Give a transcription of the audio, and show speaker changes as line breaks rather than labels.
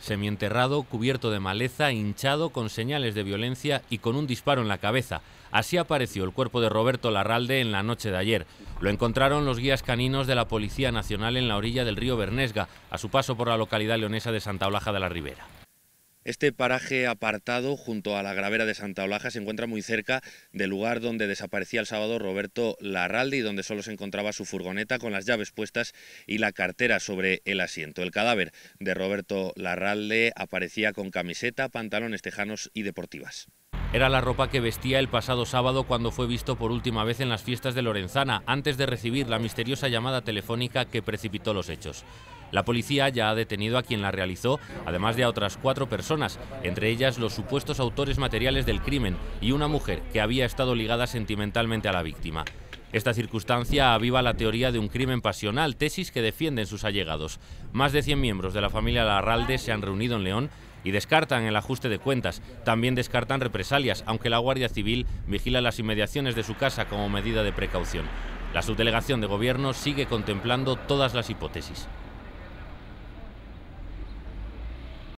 semienterrado, cubierto de maleza, hinchado, con señales de violencia y con un disparo en la cabeza. Así apareció el cuerpo de Roberto Larralde en la noche de ayer. Lo encontraron los guías caninos de la Policía Nacional en la orilla del río Bernesga, a su paso por la localidad leonesa de Santa Olaja de la Ribera.
Este paraje apartado junto a la gravera de Santa Olaja se encuentra muy cerca del lugar donde desaparecía el sábado Roberto Larralde y donde solo se encontraba su furgoneta con las llaves puestas y la cartera sobre el asiento. El cadáver de Roberto Larralde aparecía con camiseta, pantalones tejanos y
deportivas. Era la ropa que vestía el pasado sábado cuando fue visto por última vez en las fiestas de Lorenzana, antes de recibir la misteriosa llamada telefónica que precipitó los hechos. La policía ya ha detenido a quien la realizó, además de a otras cuatro personas, entre ellas los supuestos autores materiales del crimen y una mujer que había estado ligada sentimentalmente a la víctima. Esta circunstancia aviva la teoría de un crimen pasional, tesis que defienden sus allegados. Más de 100 miembros de la familia Larralde se han reunido en León y descartan el ajuste de cuentas. También descartan represalias, aunque la Guardia Civil vigila las inmediaciones de su casa como medida de precaución. La subdelegación de gobierno sigue contemplando todas las hipótesis.